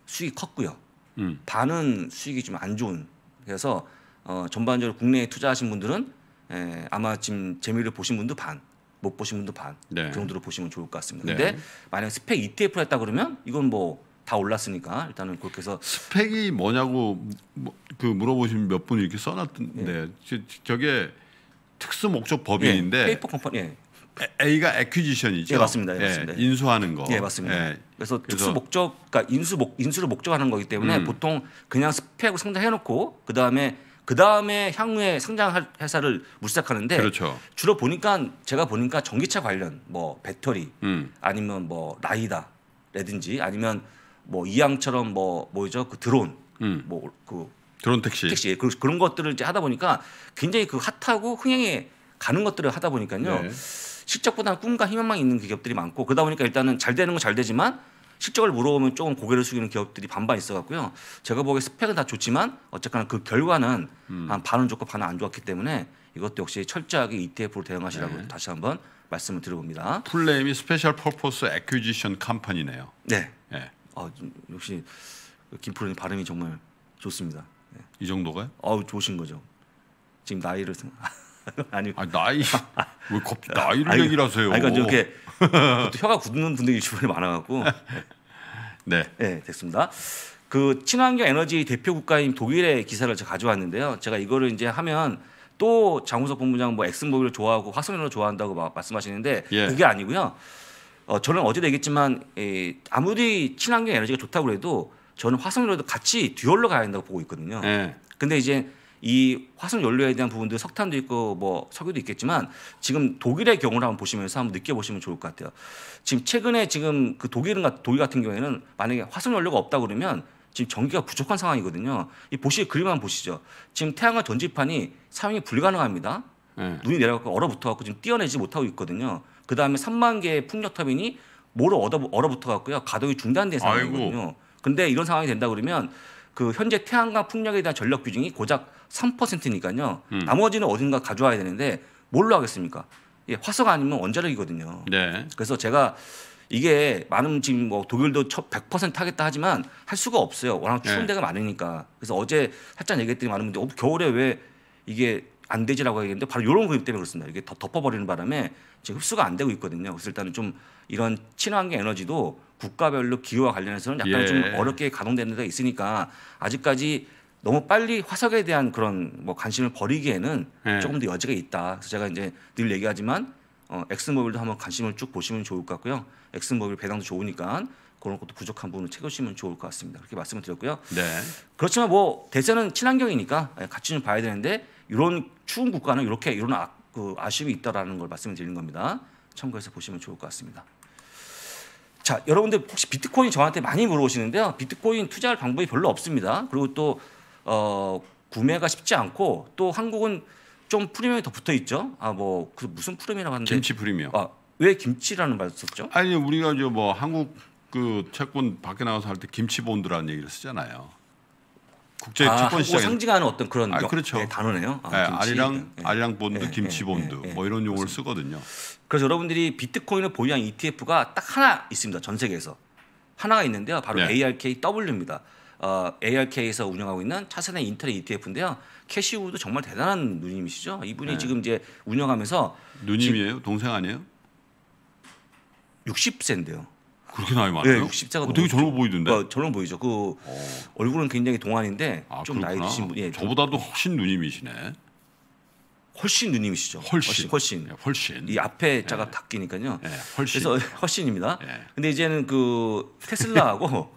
수익이 컸고요. 음. 반은 수익이 좀 안 좋은. 그래서 어, 전반적으로 국내에 투자하신 분들은 에, 예, 아마 지금 재미를 보신 분도 반, 못 보신 분도 반. 네. 그 정도로 보시면 좋을 것 같습니다. 네. 근데 만약 스펙 ETF를 했다 그러면 이건 뭐 다 올랐으니까 일단은 그렇게 해서 스펙이 뭐냐고 뭐 그 물어보신 몇 분이 이렇게 써놨던데 예. 저게 특수 목적 법인인데 예. 페이퍼 컴퍼니 예. A가 액퀴지션이죠. 예, 맞습니다. 예, 맞습니다. 예, 인수하는 거. 예, 맞습니다. 예. 그래서, 특수 목적, 그러니까 인수 목 인수를 목적하는 거기 때문에 음. 보통 그냥 스펙을 상장해놓고 그 다음에 그 다음에 향후에 상장할 회사를 물색하는데 그렇죠. 주로 보니까 제가 보니까 전기차 관련 뭐 배터리 음. 아니면 뭐 라이다라든지 아니면 뭐 이양처럼 뭐 뭐죠 그 드론 음. 뭐그 드론 택시 택시 그, 그런 것들을 이제 하다 보니까 굉장히 그 핫하고 흥행에 가는 것들을 하다 보니까요 네. 실적보다 는 꿈과 희망만 있는 기업들이 많고 그러다 보니까 일단은 잘 되는 건 잘 되지만 실적을 물어보면 조금 고개를 숙이는 기업들이 반반 있어갖고요. 제가 보기에 스펙은 다 좋지만 어쨌거나 그 결과는 음. 한 반은 좋고 반은 안 좋았기 때문에 이것도 역시 철저하게 ETF로 대응하시라고 네. 다시 한번 말씀을 드려봅니다. 풀네임이 스페셜 퍼포스 애큐지션 컴퍼니네요. 네. 네. 어, 역시 김프로님 발음이 정말 좋습니다. 네. 이 정도가요? 어, 좋으신 거죠. 지금 나이를 아니, 아니 나이 왜겁 나이를 아니, 얘기라세요? 그러니까 이렇게 또 혀가 굳는 분들이 주변에 많아갖고 네. 네, 됐습니다. 그 친환경 에너지 대표 국가인 독일의 기사를 제가 가져왔는데요. 제가 이거를 이제 하면 또 장우석 본부장 뭐 엑슨모빌을 좋아하고 화성연료 좋아한다고 막 말씀하시는데 예. 그게 아니고요. 어, 저는 어제도 얘기했지만 에, 아무리 친환경 에너지가 좋다고 해도 저는 화성연료도 같이 듀얼로 가야 한다고 보고 있거든요. 예. 근데 이제 이 화석 연료에 대한 부분들 석탄도 있고 뭐 석유도 있겠지만 지금 독일의 경우를 한번 보시면서 한번 느껴보시면 좋을 것 같아요. 지금 최근에 지금 그 독일은 독일 같은 경우에는 만약에 화석 연료가 없다 그러면 지금 전기가 부족한 상황이거든요. 이 보시 그림만 보시죠. 지금 태양광 전지판이 사용이 불가능합니다. 네. 눈이 내려갖고 얼어붙어갖고 지금 띄어내지 못하고 있거든요. 그 다음에 3만 개의 풍력 터빈이 모로 얼어붙어갖고요 가동이 중단된 상황이거든요. 아이고. 근데 이런 상황이 된다 그러면 그 현재 태양광 풍력에 대한 전력 비중이 고작 3%니까요. 음. 나머지는 어딘가 가져와야 되는데 뭘로 하겠습니까? 예, 화석 아니면 원자력이거든요. 네. 그래서 제가 이게 많은 지금 뭐 독일도 100% 하겠다 하지만 할 수가 없어요. 워낙 추운 네. 데가 많으니까. 그래서 어제 살짝 얘기했더니 많은 분들이 어, 겨울에 왜 이게 안 되지라고 얘기했는데 바로 이런 그림 때문에 그렇습니다. 이게 덮어버리는 바람에 지금 흡수가 안 되고 있거든요. 그래서 일단은 좀 이런 친환경 에너지도 국가별로 기후와 관련해서는 약간 예. 좀 어렵게 가동되는 데가 있으니까 아직까지 너무 빨리 화석에 대한 그런 뭐 관심을 버리기에는 네. 조금 더 여지가 있다. 그래서 제가 이제 늘 얘기하지만 어, 엑스모빌도 한번 관심을 쭉 보시면 좋을 것 같고요. 엑스모빌 배당도 좋으니까 그런 것도 부족한 부분을 채우시면 좋을 것 같습니다. 그렇게 말씀을 드렸고요. 네. 그렇지만 뭐 대세는 친환경이니까 예, 같이 좀 봐야 되는데 이런 추운 국가는 이렇게 이런 아, 그 아쉬움이 있다라는 걸 말씀을 드리는 겁니다. 참고해서 보시면 좋을 것 같습니다. 자, 여러분들 혹시 비트코인 저한테 많이 물어보시는데요. 비트코인 투자할 방법이 별로 없습니다. 그리고 또 어, 구매가 쉽지 않고 또 한국은 좀 프리미엄이 더 붙어 있죠. 아 뭐 그 무슨 프리미엄이라고 하는데 김치 프리미엄. 아, 왜 김치라는 말 썼죠? 아니 우리가 이제 뭐 한국 그 채권 밖에 나가서 할 때 김치 본드라는 얘기를 쓰잖아요. 국제 아, 채권 시장 상징하는 어떤 그런 아, 그렇죠. 예, 단어네요. 아, 네, 아리랑 네. 아리랑 본드, 김치 본드 뭐 이런 용어를 그습니다 쓰거든요. 그래서 여러분들이 비트코인을 보유한 ETF가 딱 하나 있습니다. 전 세계에서 하나가 있는데요. 바로 네. ARKW입니다. 어, ARK에서 운영하고 있는 차세대 인텔의 ETF인데요. 캐시우드 정말 대단한 누님이시죠. 이분이 네. 지금 이제 운영하면서 누님이에요? 동생 아니에요? 60세인데요. 그렇게 나이 많아요? 네, 60세가 어, 되게 젊어 보이던데. 어, 젊어 보이죠. 그 오. 어. 얼굴은 굉장히 동안인데 아, 좀나이 드신 분이 예, 저보다도 훨씬 누님이시네. 훨씬 누님이시죠. 훨씬 훨씬 훨씬, 예, 이 앞에 자가 예. 닦이니까요. 예, 훨씬. 그래서 훨씬입니다. 예. 근데 이제는 그 테슬라하고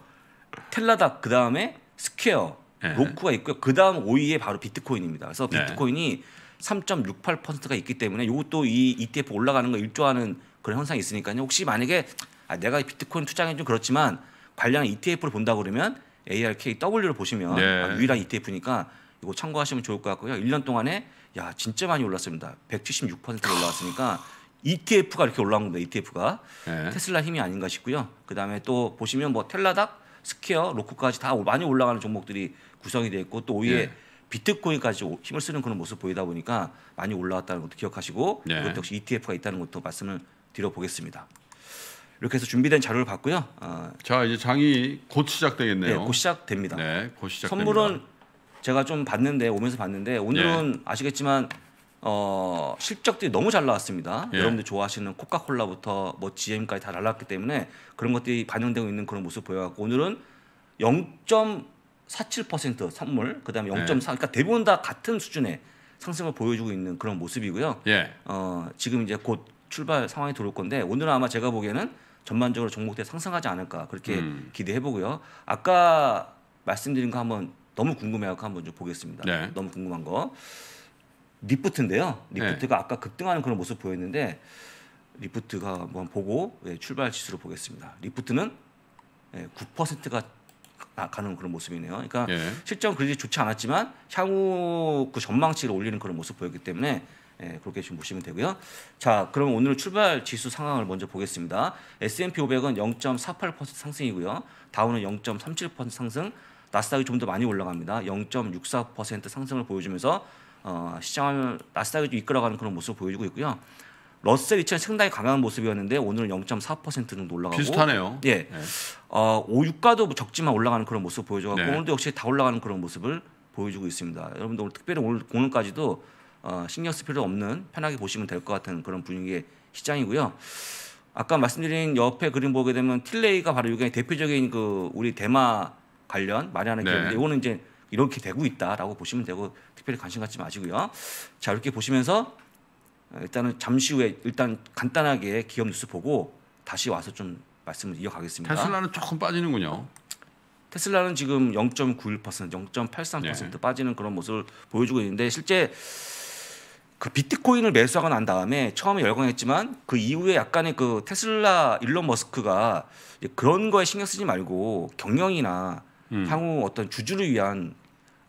텔라닥 그 다음에 스퀘어 네. 예. 로크가 있고요. 그 다음 5위에 바로 비트코인입니다. 그래서 네. 비트코인이 3.68%가 있기 때문에 이것도 이 ETF 올라가는 거 일조하는 그런 현상이 있으니까요. 혹시 만약에 아, 내가 비트코인 투자는 하좀 그렇지만 관련 ETF를 본다 그러면 ARKW를 보시면 네. 아, 유일한 ETF니까 이거 참고하시면 좋을 것 같고요. 1년 동안에 야 진짜 많이 올랐습니다. 176% 올라왔으니까 ETF가 이렇게 올라온 겁니다. ETF가 네. 테슬라 힘이 아닌가 싶고요. 그 다음에 또 보시면 뭐 텔라닥 스퀘어, 로코까지 다 많이 올라가는 종목들이 구성이 되어 있고 또 오히려 예. 비트코인까지 힘을 쓰는 그런 모습 보이다 보니까 많이 올라왔다는 것도 기억하시고 네. 예. 이것 역시 ETF가 있다는 것도 말씀을 드려보겠습니다. 이렇게 해서 준비된 자료를 봤고요. 어, 자 이제 장이 곧 시작되겠네요. 네, 곧 시작됩니다. 네, 곧 시작됩니다. 선물은 제가 좀 봤는데 오면서 봤는데 오늘은 네. 아시겠지만 어, 실적들이 너무 잘 나왔습니다. 예. 여러분들 좋아하시는 코카콜라부터 뭐 GM까지 다 날랐기 때문에 그런 것들이 반영되고 있는 그런 모습 보여갖고 오늘은 0.47% 선물, 그다음에 0.4 예. 그러니까 대부분 다 같은 수준의 상승을 보여주고 있는 그런 모습이고요. 예. 어, 지금 이제 곧 출발 상황이 돌어올 건데 오늘은 아마 제가 보기에는 전반적으로 종목대 상승하지 않을까 그렇게 음. 기대해 보고요. 아까 말씀드린 거 한번 너무 궁금해갖고 한번 좀 보겠습니다. 네. 너무 궁금한 거. 리프트인데요. 네. 리프트가 아까 급등하는 그런 모습 보였는데 리프트가 뭐 한번 보고 예, 출발 지수로 보겠습니다. 리프트는 예, 9%가 가는 그런 모습이네요. 그러니까 예. 실전 그리 좋지 않았지만 향후 그 전망치를 올리는 그런 모습 보였기 때문에 예, 그렇게 지금 보시면 되고요. 자, 그럼 오늘 출발 지수 상황을 먼저 보겠습니다. S&P 500은 0.48% 상승이고요. 다우는 0.37% 상승, 나스닥이 좀 더 많이 올라갑니다. 0.64% 상승을 보여주면서 어, 시장을 나스닥이 이끌어가는 그런 모습을 보여주고 있고요. 러셀 2000 상당히 강한 모습이었는데 오늘은 0.4% 정도 올라가고 비슷하네요. 예, 네. 어, 오유가도 뭐 적지만 올라가는 그런 모습 보여줘고 네. 오늘도 역시 다 올라가는 그런 모습을 보여주고 있습니다. 여러분들 오늘 특별히 오늘 오늘까지도 어, 신경 쓸 필요 없는 편하게 보시면 될 것 같은 그런 분위기의 시장이고요. 아까 말씀드린 옆에 그림 보게 되면 틸레이가 바로 이게 대표적인 그 우리 대마 관련 많이 하는 네. 기업인데 네. 이거는 이제 이렇게 되고 있다라고 보시면 되고 특별히 관심 갖지 마시고요. 자 이렇게 보시면서 어, 일단은 잠시 후에 일단 간단하게 기업 뉴스 보고 다시 와서 좀 말씀을 이어가겠습니다. 테슬라는 조금 빠지는군요. 테슬라는 지금 0.91% 0.83% 네. 빠지는 그런 모습을 보여주고 있는데 실제 그 비트코인을 매수하고 난 다음에 처음에 열광했지만 그 이후에 약간의 그 테슬라 일론 머스크가 그런 거에 신경 쓰지 말고 경영이나 음. 향후 어떤 주주를 위한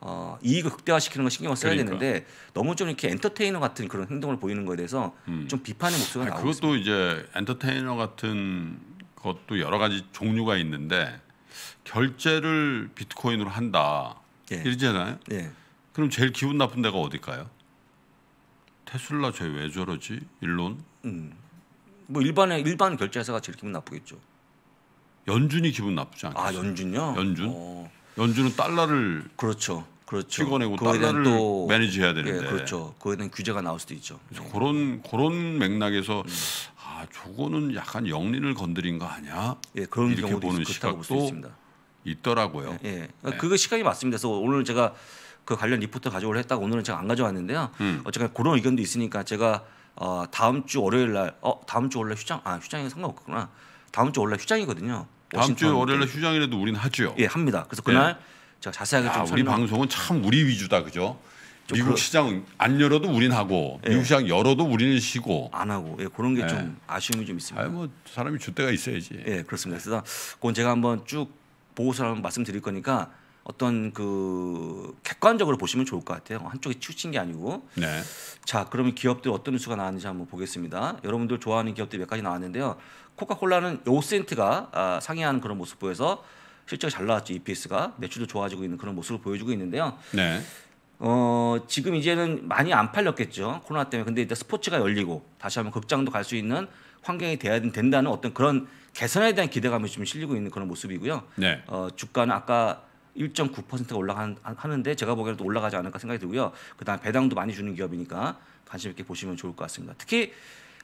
어, 이익을 극대화시키는 걸 신경을 써야 그러니까. 되는데 너무 좀 이렇게 엔터테이너 같은 그런 행동을 보이는 거에 대해서 음. 좀 비판의 목소리가 나오고 그것도 있습니다. 이제 엔터테이너 같은 것도 여러 가지 종류가 있는데 결제를 비트코인으로 한다 예. 이러잖아요. 예. 그럼 제일 기분 나쁜 데가 어디일까요 테슬라 쟤왜 저러지? 일론? 음. 뭐 일반의 일반 결제회사가 제일 기분 나쁘겠죠. 연준이 기분 나쁘지 않겠어요? 아 연준요? 연준? 어. 연준은 달러를 그렇죠. 그렇죠. 피곤해고 달러를 또, 매니지해야 되는데. 예, 그렇죠. 그거에 대한 규제가 나올 수도 있죠. 그래서 네. 그런 그런 맥락에서 음. 아 저거는 약간 영린을 건드린 거 아니야? 예, 그런 이렇게 경우도 보는 시각도 있더라고요. 예, 예. 네. 그거 시각이 맞습니다. 그래서 오늘 제가 그 관련 리포트 가져오려 했다가 오늘은 제가 안 가져왔는데요. 음. 어쨌든 그런 의견도 있으니까 제가 어, 다음 주 월요일 날, 어 다음 주월 원래 휴장, 아 휴장이 상관없구나. 다음 주월 원래 휴장이거든요. 다음 주 월요일 날 휴장이라도 우리는 하죠. 예, 합니다. 그래서 네. 그날 예. 제가 자세하게 야, 좀 우리 방송은 참 우리 위주다 그죠? 미국 그러... 시장 안 열어도 우린 하고 예. 미국 시장 열어도 우리는 쉬고 안 하고 예, 그런 게좀 예. 아쉬움이 좀 있습니다. 아뭐 사람이 줄 때가 있어야지. 예, 그렇습니다. 그래서 그건 제가 한번 쭉 보고서 한번 말씀드릴 거니까 어떤 그 객관적으로 보시면 좋을 것 같아요. 한쪽에 치우친 게 아니고. 네. 자, 그러면 기업들 어떤 뉴스가 나왔는지 한번 보겠습니다. 여러분들 좋아하는 기업들 몇 가지 나왔는데요. 코카콜라는 요센트가 아, 상해하는 그런 모습 보여서 실적이 잘 나왔죠. EPS가 매출도 좋아지고 있는 그런 모습을 보여주고 있는데요. 네. 어, 지금 이제는 많이 안 팔렸겠죠. 코로나 때문에. 근데 일단 스포츠가 열리고 다시 한번 극장도 갈 수 있는 환경이 돼야 된다는 어떤 그런 개선에 대한 기대감이 좀 실리고 있는 그런 모습이고요. 네. 어, 주가는 아까 1.9%가 올라가는데 제가 보기에도 올라가지 않을까 생각이 들고요. 그다음 배당도 많이 주는 기업이니까 관심 있게 보시면 좋을 것 같습니다. 특히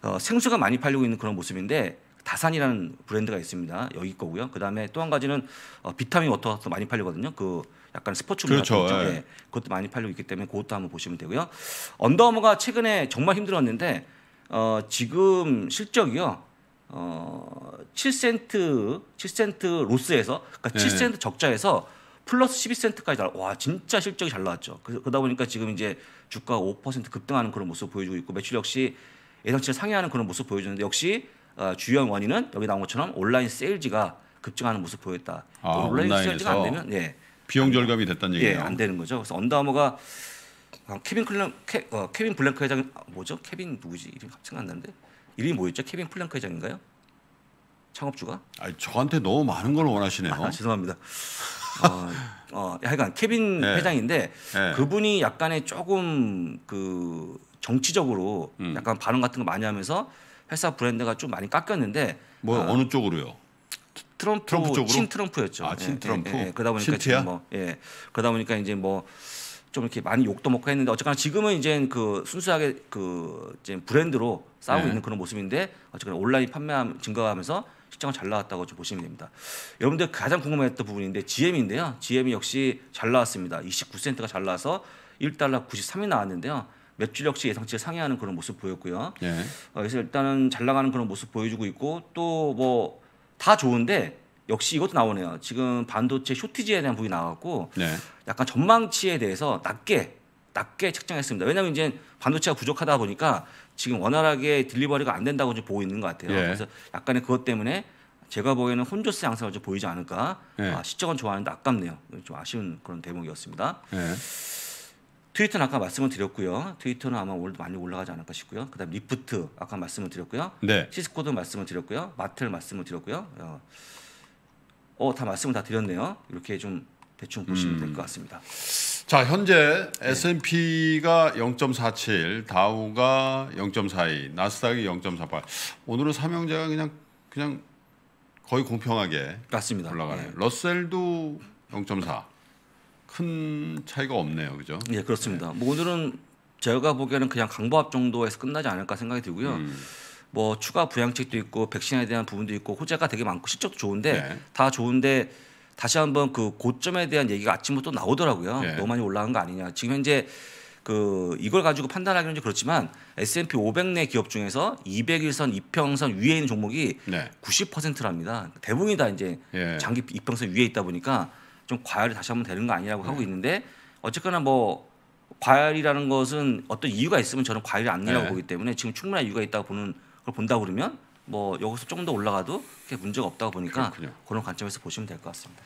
어, 생수가 많이 팔리고 있는 그런 모습인데 다산이라는 브랜드가 있습니다. 여기 거고요. 그다음에 또 한 가지는 어, 비타민 워터도 많이 팔리거든요. 그 약간 스포츠 그렇죠. 같은 예. 네. 그것도 많이 팔리고 있기 때문에 그것도 한번 보시면 되고요. 언더어머가 최근에 정말 힘들었는데 어, 지금 실적이요. 어, 7센트 7센트 로스에서 그러니까 네. 7센트 예. 적자에서 플러스 12센트까지 나. 와 진짜 실적이 잘 나왔죠. 그, 러다 보니까 지금 이제 주가 5% 급등하는 그런 모습 보여주고 있고 매출 역시 예상치를 상회하는 그런 모습 보여주는데 역시 어, 주요한 원인은 여기 나온 것처럼 온라인 세일즈가 급증하는 모습 보였다. 아, 온라인 세일즈가 안 되면 예, 비용 절감이 됐다는 얘기예요. 예, 안 되는 거죠. 그래서 언더아머가 아, 케빈 클랭 케, 어, 케빈 블랭크 회장 아, 뭐죠? 케빈 누구지? 이름 갑자기 안 나는데 이름이 뭐였죠? 케빈 플랭크 회장인가요? 창업주가? 아 저한테 너무 많은 걸 원하시네요. 아, 죄송합니다. 어, 어, 하여간 케빈 네. 회장인데 네. 그분이 약간의 조금 그 정치적으로 음. 약간 반응 같은 거 많이 하면서 회사 브랜드가 좀 많이 깎였는데 뭐 어, 어느 쪽으로요? 트럼프, 트럼프 쪽으로? 친 트럼프였죠. 아, 친 예, 트럼프. 예, 예, 예. 그러다 보니까 신트야? 지금 뭐 예. 그러다 보니까 이제 뭐 좀 이렇게 많이 욕도 먹고 했는데 어쨌거나 지금은 이제 그 순수하게 그 이제 브랜드로 싸우고 네. 있는 그런 모습인데 어쨌거나 온라인 판매함 증가하면서 시장은 잘 나왔다고 좀 보시면 됩니다. 여러분들 가장 궁금했던 부분인데 GM인데요. GM이 역시 잘 나왔습니다. 29센트가 잘 나와서 1달러 93이 나왔는데요. 매출역시 예상치를 상회하는 그런 모습 보였고요. 네. 어, 그래서 일단은 잘 나가는 그런 모습 보여주고 있고 또 뭐 다 좋은데 역시 이것도 나오네요. 지금 반도체 쇼티지에 대한 부분이 나왔고 네. 약간 전망치에 대해서 낮게 낮게 책정했습니다. 왜냐하면 이제 반도체가 부족하다 보니까 지금 원활하게 딜리버리가 안 된다고 이 보고 있는 것 같아요. 예. 그래서 약간의 그것 때문에 제가 보기에는 혼조세 양상을 좀 보이지 않을까. 예. 아, 시적은 좋아하는데 아깝네요. 좀 아쉬운 그런 대목이었습니다. 예. 트위터는 아까 말씀을 드렸고요. 트위터는 아마 오늘도 많이 올라가지 않을까 싶고요. 그다음 리프트 아까 말씀을 드렸고요. 네. 시스코도 말씀을 드렸고요. 마틀 말씀을 드렸고요. 어, 어, 다 말씀을 다 드렸네요. 이렇게 좀 대충 보시면 음. 될것 같습니다. 자, 현재 네. S&P가 0.47, 다우가 0.42, 나스닥이 0.48. 오늘은 삼형제가 그냥 그냥 거의 공평하게 맞습니다. 올라가네요. 네. 러셀도 0.4. 큰 차이가 없네요, 그죠? 예, 그렇습니다. 네. 뭐 오늘은 제가 보기에는 그냥 강보합 정도에서 끝나지 않을까 생각이 들고요. 음. 뭐 추가 부양책도 있고 백신에 대한 부분도 있고 호재가 되게 많고 실적도 좋은데 네. 다 좋은데 다시 한번 그 고점에 대한 얘기가 아침부터 나오더라고요. 네. 너무 많이 올라간 거 아니냐. 지금 현재 그 이걸 가지고 판단하기는 좀 그렇지만 S&P 500 내 기업 중에서 200일선 이평선 위에 있는 종목이 네. 90%랍니다. 대부분이 다 이제 예. 장기 이평선 위에 있다 보니까 좀 과열이 다시 한번 되는 거 아니라고 네. 하고 있는데 어쨌거나 뭐 과열이라는 것은 어떤 이유가 있으면 저는 과열이 아니라고 네. 보기 때문에 지금 충분한 이유가 있다고 보는 걸 본다 그러면 뭐 여기서 조금 더 올라가도 크게 문제가 없다고 보니까 그렇군요. 그런 관점에서 보시면 될 것 같습니다.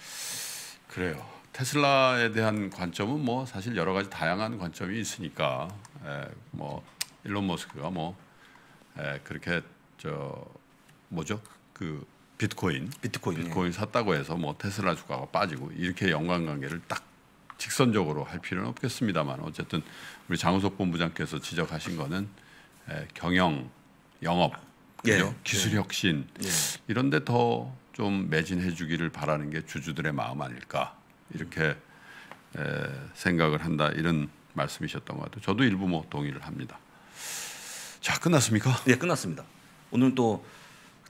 그래요. 테슬라에 대한 관점은 뭐 사실 여러 가지 다양한 관점이 있으니까 에, 예, 뭐 일론 머스크가 뭐 에, 예, 그렇게 저 뭐죠 그 비트코인, 비트코인, 비트코인 예. 샀다고 해서 뭐 테슬라 주가가 빠지고 이렇게 연관관계를 딱 직선적으로 할 필요는 없겠습니다만 어쨌든 우리 장우석 본부장께서 지적하신 거는 경영, 영업, 예. 그죠? 예. 기술 혁신 예. 이런데 더 좀 매진해주기를 바라는 게 주주들의 마음 아닐까 이렇게 에, 생각을 한다 이런 말씀이셨던 것 같아요. 저도 일부 뭐 동의를 합니다. 자 끝났습니까? 예, 끝났습니다. 오늘 또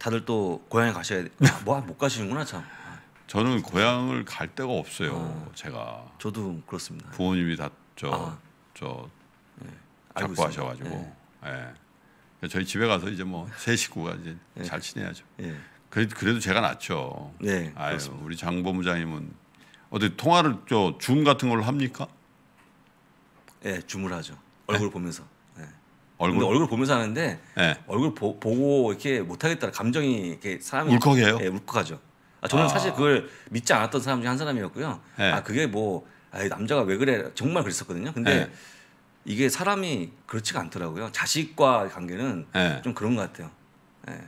다들 또 고향에 가셔야 돼. 아, 뭐못 가시는구나 참. 저는 고향을 갈 데가 없어요. 아, 제가. 저도 그렇습니다. 부모님이 다 저저 아, 네, 하셔가지고. 네. 네. 저희 집에 가서 이제 뭐 세 식구가 이제 잘 지내야죠. 그래도 그래도 제가 낫죠. 네. 아유, 우리 장 본부장님은 어디 통화를 저줌 같은 걸로 합니까? 예, 줌을 하죠. 얼굴 보면서. 얼굴 얼굴 보면서 하는데 네. 얼굴 보, 고 이렇게 못하겠다 감정이 이렇게 사람이 울컥해요. 예, 울컥하죠. 아, 저는 아. 사실 그걸 믿지 않았던 사람 중에 한 사람이었고요. 네. 아 그게 뭐 아이, 남자가 왜 그래 정말 그랬었거든요. 근데 네. 이게 사람이 그렇지가 않더라고요. 자식과 관계는 좀 그런 것 같아요. 예.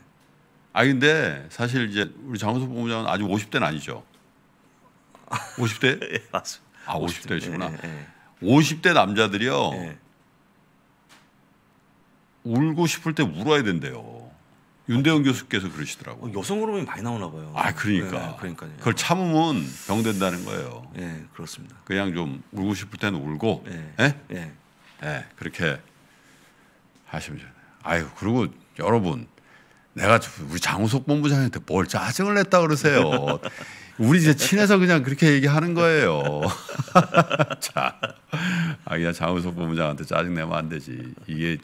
아 근데 사실 이제 우리 장원석 본부장은 아직 50대는 아니죠. 50대? 예, 맞습니다. 아 50대시구나. 50대 남자들이요. 울고 싶을 때 울어야 된대요. 윤대원 교수께서 그러시더라고요. 어, 여성 호르몬이 많이 나오나 봐요. 아 그러니까. 네, 그러니까요. 그걸 참으면 병된다는 거예요. 예, 네, 그렇습니다. 그냥 좀 울고 싶을 때는 울고, 예, 예, 예, 예 그렇게 하시면 돼요. 아유 그리고 여러분 내가 우리 장우석 본부장한테 뭘 짜증을 냈다 그러세요. 우리 이제 친해서 그냥 그렇게 얘기하는 거예요. 자, 아 그냥 장우석 본부장한테 짜증 내면 안 되지. 이게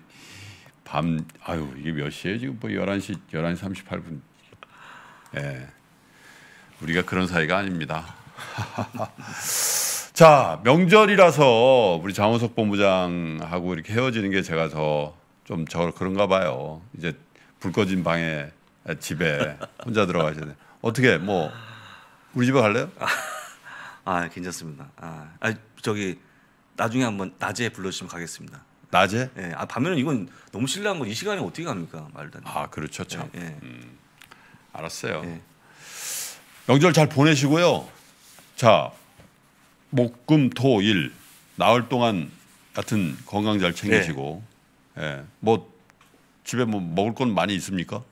밤 아유 이게 몇 시에 지금 뭐 11시 11시 38분. 예. 우리가 그런 사이가 아닙니다. 자, 명절이라서 우리 장호석 본부장하고 이렇게 헤어지는 게 제가 더 좀 저 그런가 봐요. 이제 불 꺼진 방에 집에 혼자 들어가셔야 돼. 어떻게 뭐 우리 집에 갈래요? 아, 괜찮습니다. 아, 저기 나중에 한번 낮에 불러주시면 가겠습니다. 낮에? 예. 아 밤에는 이건 너무 신뢰한 거이 시간에 어떻게 갑니까? 말도 안 돼. 아 그렇죠 참. 예, 예. 음, 알았어요. 예. 명절 잘 보내시고요. 자 목금토일 나흘 동안 같은 건강 잘 챙기시고 예. 예. 뭐 집에 뭐 먹을 건 많이 있습니까?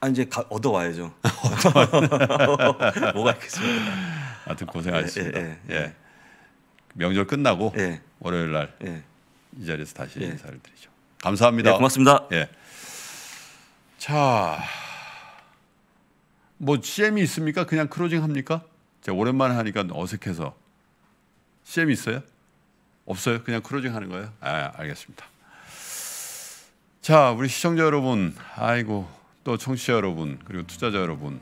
아 이제 가, 얻어 와야죠. 뭐가 있겠습니까? 아무튼 고생하셨습니다. 예, 예, 예, 명절 끝나고 예. 월요일 날이 예. 자리에서 다시 예. 인사를 드리죠. 감사합니다. 예, 고맙습니다. 예. 자, 뭐 CM이 있습니까? 그냥 크로징 합니까? 제가 오랜만에 하니까 어색해서 CM 있어요? 없어요? 그냥 크로징 하는 거예요? 아, 알겠습니다. 자, 우리 시청자 여러분, 아이고 또 청취자 여러분 그리고 투자자 여러분,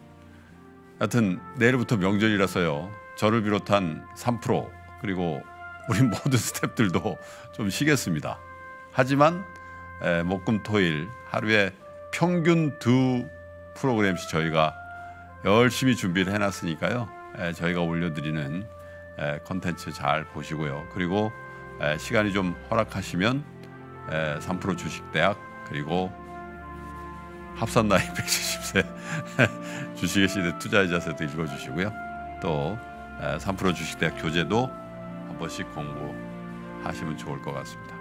하여튼 내일부터 명절이라서요. 저를 비롯한 3% 그리고 우리 모든 스탭들도 좀 쉬겠습니다. 하지만 목금토일 하루에 평균 두 프로그램씩 저희가 열심히 준비를 해놨으니까요. 에, 저희가 올려드리는 컨텐츠 잘 보시고요. 그리고 에, 시간이 좀 허락하시면 에, 3% 주식대학 그리고 합산 나이 170세 주식의 시대 투자의 자세도 읽어주시고요. 또 3% 주식대학 교재도 한 번씩 공부하시면 좋을 것 같습니다.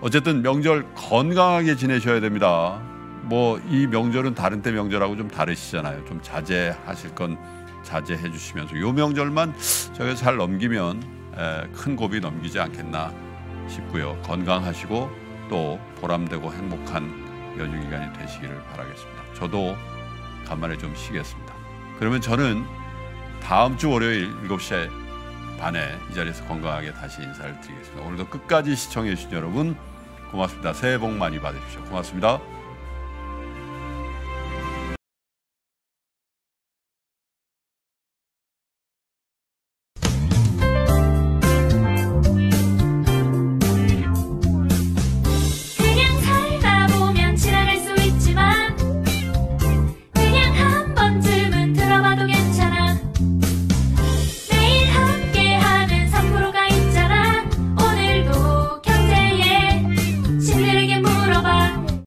어쨌든 명절 건강하게 지내셔야 됩니다. 뭐 이 명절은 다른 때 명절하고 좀 다르시잖아요. 좀 자제하실 건 자제해 주시면서 요 명절만 저게 잘 넘기면 큰 고비 넘기지 않겠나 싶고요. 건강하시고 또 보람되고 행복한 연휴 기간이 되시기를 바라겠습니다. 저도 간만에 좀 쉬겠습니다. 그러면 저는 다음 주 월요일 7시에 반에 이 자리에서 건강하게 다시 인사를 드리겠습니다. 오늘도 끝까지 시청해 주신 여러분 고맙습니다. 새해 복 많이 받으십시오. 고맙습니다.